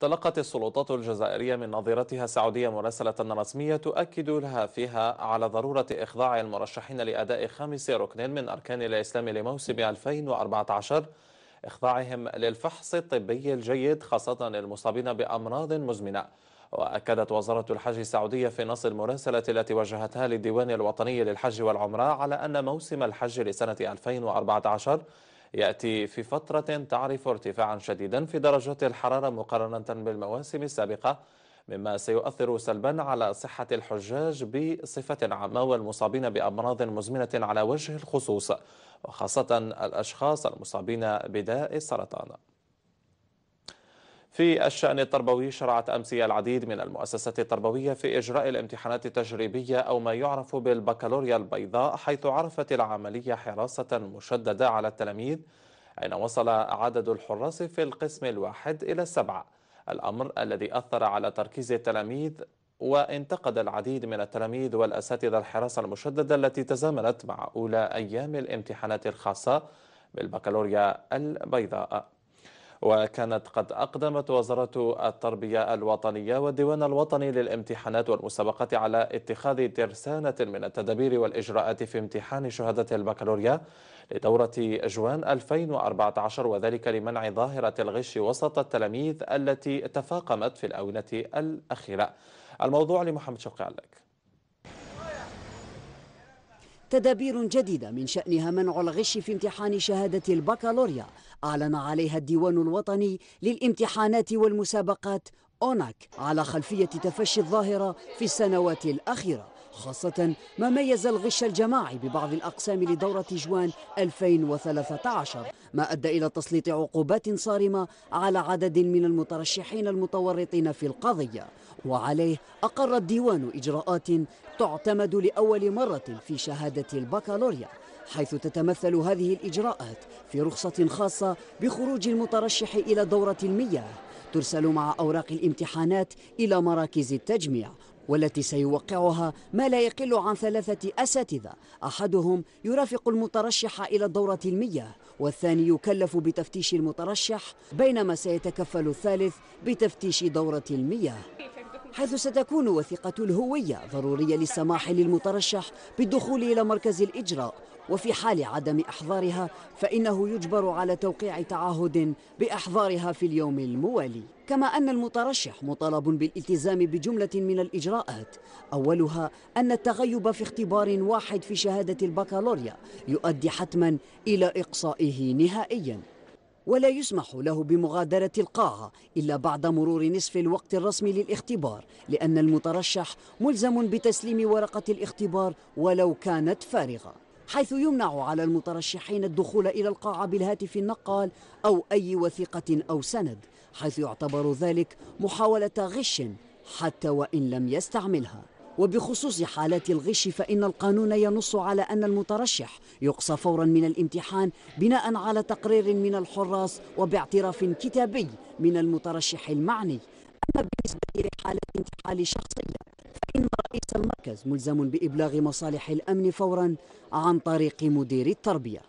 تلقت السلطات الجزائرية من نظيرتها السعودية مراسلة رسمية تؤكد لها فيها على ضرورة إخضاع المرشحين لأداء خامس ركن من أركان الإسلام لموسم 2014 إخضاعهم للفحص الطبي الجيد خاصة المصابين بأمراض مزمنة وأكدت وزارة الحج السعودية في نص المراسلة التي وجهتها للديوان الوطني للحج والعمرة على أن موسم الحج لسنة 2014 يأتي في فترة تعرف ارتفاعا شديدا في درجات الحرارة مقارنة بالمواسم السابقة مما سيؤثر سلبا على صحة الحجاج بصفة عامة والمصابين بأمراض مزمنة على وجه الخصوص وخاصة الأشخاص المصابين بداء السرطان في الشأن التربوي شرعت أمس العديد من المؤسسات التربوية في إجراء الامتحانات التجريبية أو ما يعرف بالبكالوريا البيضاء حيث عرفت العملية حراسة مشددة على التلاميذ حين وصل عدد الحراس في القسم الواحد إلى سبعة الأمر الذي أثر على تركيز التلاميذ وانتقد العديد من التلاميذ والأساتذة الحراسة المشددة التي تزامنت مع أولى أيام الامتحانات الخاصة بالبكالوريا البيضاء وكانت قد أقدمت وزارة التربية الوطنية والديوان الوطني للامتحانات والمسابقات على اتخاذ ترسانة من التدابير والإجراءات في امتحان شهادة البكالوريا لدورة جوان 2014 وذلك لمنع ظاهرة الغش وسط التلاميذ التي تفاقمت في الآونة الأخيرة الموضوع لمحمد شوقي علك تدابير جديدة من شأنها منع الغش في امتحان شهادة البكالوريا أعلن عليها الديوان الوطني للامتحانات والمسابقات أوناك على خلفية تفشي الظاهرة في السنوات الأخيرة خاصة ما ميز الغش الجماعي ببعض الأقسام لدورة جوان 2013 ما أدى إلى تسليط عقوبات صارمة على عدد من المترشحين المتورطين في القضية وعليه أقر الديوان إجراءات تعتمد لأول مرة في شهادة البكالوريا حيث تتمثل هذه الإجراءات في رخصة خاصة بخروج المترشح إلى دورة المياه ترسل مع أوراق الامتحانات إلى مراكز التجميع والتي سيوقعها ما لا يقل عن ثلاثة أساتذة أحدهم يرافق المترشح إلى الدورة المياه والثاني يكلف بتفتيش المترشح بينما سيتكفل الثالث بتفتيش دورة المياه حيث ستكون وثيقة الهوية ضرورية للسماح للمترشح بالدخول إلى مركز الإجراء وفي حال عدم احضارها فانه يجبر على توقيع تعهد باحضارها في اليوم الموالي كما ان المترشح مطالب بالالتزام بجمله من الاجراءات اولها ان التغيب في اختبار واحد في شهاده البكالوريا يؤدي حتما الى اقصائه نهائيا ولا يسمح له بمغادرة القاعة إلا بعد مرور نصف الوقت الرسمي للاختبار لأن المترشح ملزم بتسليم ورقة الاختبار ولو كانت فارغة حيث يمنع على المترشحين الدخول إلى القاعة بالهاتف النقال أو أي وثيقة أو سند حيث يعتبر ذلك محاولة غش حتى وإن لم يستعملها وبخصوص حالات الغش فإن القانون ينص على أن المترشح يقصى فورا من الامتحان بناء على تقرير من الحراس وباعتراف كتابي من المترشح المعني أما بالنسبة لحالة انتحال شخصية إن رئيس المركز ملزم بإبلاغ مصالح الأمن فورا عن طريق مدير التربية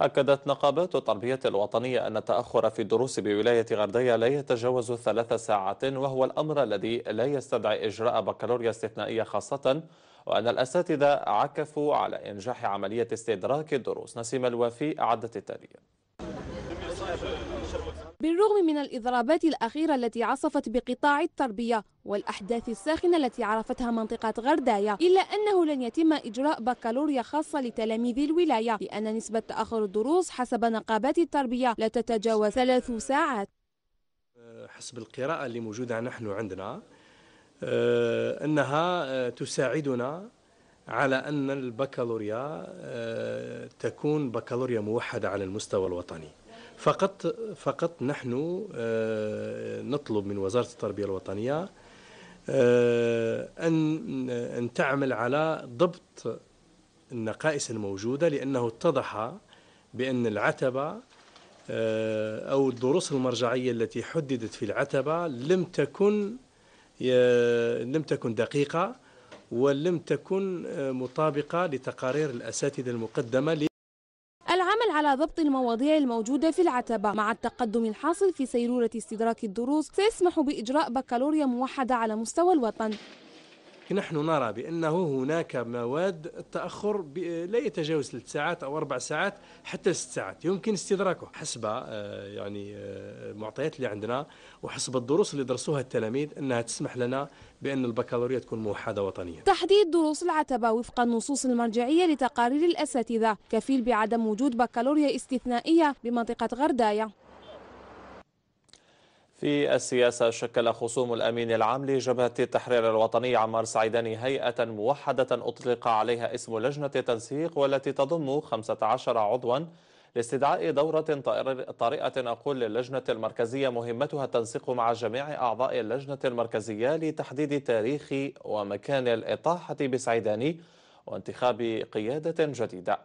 أكدت نقابات التربية الوطنية أن التأخر في الدروس بولاية غردية لا يتجاوز ثلاث ساعات وهو الأمر الذي لا يستدعي إجراء بكالوريا استثنائية خاصة وأن الأساتذة عكفوا على إنجاح عملية استدراك الدروس نسيم الوافي أعدت التالية بالرغم من الإضرابات الأخيرة التي عصفت بقطاع التربية والأحداث الساخنة التي عرفتها منطقة غرداية إلا أنه لن يتم إجراء بكالوريا خاصة لتلاميذ الولاية لأن نسبة تأخر الدروس حسب نقابات التربية لا تتجاوز ثلاث ساعات أه، حسب القراءة اللي موجودة نحن عندنا أه، أنها أه، تساعدنا على أن البكالوريا تكون بكالوريا موحدة على المستوى الوطني فقط فقط نحن آه، نطلب من وزارة التربية الوطنية آه، أن أن تعمل على ضبط النقائص الموجودة لأنه اتضح بأن العتبة آه، أو الدروس المرجعية التي حددت في العتبة لم تكن لم تكن دقيقة ولم تكن مطابقة لتقارير الأساتذة المقدمة ضبط المواضيع الموجودة في العتبة مع التقدم الحاصل في سيرورة استدراك الدروس سيسمح بإجراء بكالوريا موحدة على مستوى الوطن نحن نرى بأنه هناك مواد التأخر لا يتجاوز ثلاث ساعات أو أربع ساعات حتى ست ساعات يمكن استدراكه حسب آه، يعني آه، المعطيات اللي عندنا وحسب الدروس اللي درسوها التلاميذ أنها تسمح لنا بأن البكالوريا تكون موحدة وطنيا تحديد دروس العتبة وفق النصوص المرجعية لتقارير الأساتذة كفيل بعدم وجود بكالوريا استثنائية بمنطقة غردايا في السياسة شكل خصوم الأمين العام لجبهة التحرير الوطني عمار سعيداني هيئة موحدة أطلق عليها اسم لجنة تنسيق والتي تضم 15 عضوا لاستدعاء دورة طارئة أقول للجنة المركزية مهمتها التنسيق مع جميع أعضاء اللجنة المركزية لتحديد تاريخ ومكان الإطاحة بسعيداني وانتخاب قيادة جديدة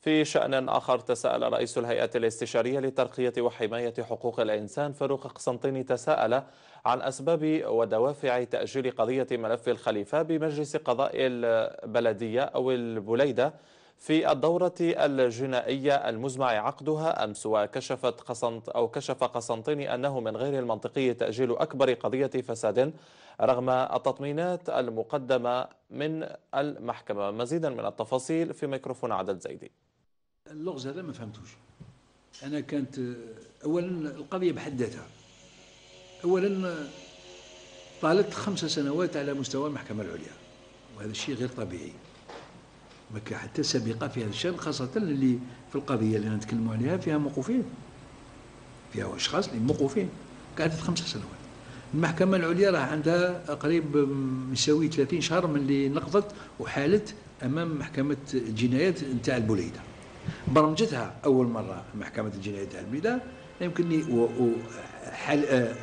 في شأن آخر تساءل رئيس الهيئة الاستشارية لترقية وحماية حقوق الإنسان فاروق قسنطيني تساءل عن أسباب ودوافع تأجيل قضية ملف الخليفة بمجلس قضاء البلدية أو البليدة في الدورة الجنائية المزمع عقدها أمس وكشفت قسنط أو كشف قسنطيني أنه من غير المنطقي تأجيل أكبر قضية فساد رغم التطمينات المقدمة من المحكمة مزيدا من التفاصيل في ميكروفون عدد زيدي اللغز هذا ما فهمتوش انا كانت اولا القضيه بحد ذاتها اولا طالت خمس سنوات على مستوى المحكمه العليا وهذا الشيء غير طبيعي ما كان حتى سابقه في هذا الشان خاصه اللي في القضيه اللي نتكلم عليها فيها موقوفين فيها اشخاص اللي موقوفين قعدت خمس سنوات المحكمه العليا راه عندها قريب يساوي 30 شهر من اللي نقضت وحالت امام محكمه الجنايات نتاع البوليده برمجتها أول مرة محكمة الجناية تاع لا يمكنني آه،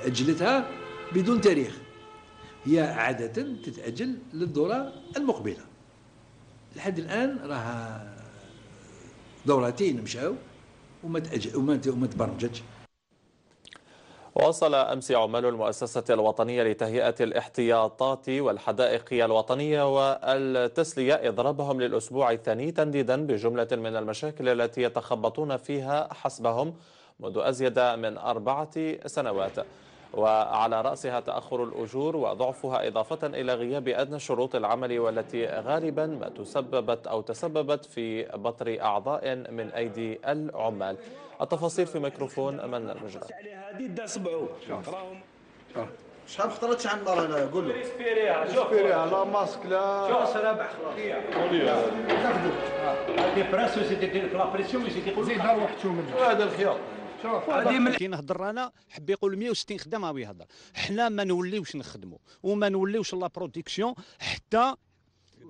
أجلتها بدون تاريخ هي عادة تتأجل للدورة المقبلة لحد الآن راها دورتين مشاو وما وما تبرمجتش واصل أمس عمال المؤسسة الوطنية لتهيئة الاحتياطات والحدائق الوطنية والتسلية إضرابهم للأسبوع الثاني تنديدا بجملة من المشاكل التي يتخبطون فيها حسبهم منذ أزيد من أربعة سنوات وعلى رأسها تأخر الأجور وضعفها إضافة إلى غياب أدنى شروط العمل والتي غالبا ما تسببت أو تسببت في بطر أعضاء من أيدي العمال التفاصيل في ميكروفون من المجرى شحال خطرتش عند مرة هنايا قول له ريسبيريها لا ماسك لا شوف رابح خلاص تاخذوا هذه براسو سيتي لا بريسيون سيتي يقول زيد روحتو منه هذا الخيار شوف كي نهضر انا حب يقول 160 خدام راه يهضر حنا ما نوليوش نخدموا وما نوليوش لا برودكسيون حتى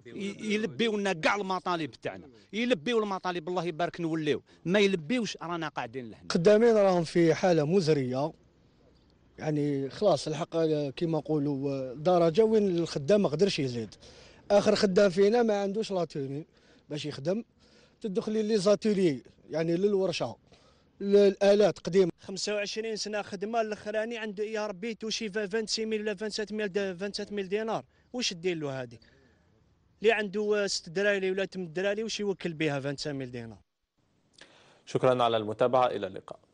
يلبيو لنا كاع المطالب تاعنا يلبيو المطالب الله يبارك نوليو ما يلبيوش رانا قاعدين لهنا خدامين راهم في حاله مزريه يعني خلاص الحق كيما نقولوا درجه وين الخدام ما قدرش يزيد اخر خدام فينا ما عندوش لاتوني باش يخدم تدخلي لي زاتيلي يعني للورشه الالات قديمه 25 سنه خدمه الاخراني عنده يا ربي توشي 26000 ولا 27000 27000 دينار واش دير له هذه اللي عنده ست دراري ولا تم دراري واش يوكل بها 27000 دينار شكرا على المتابعه الى اللقاء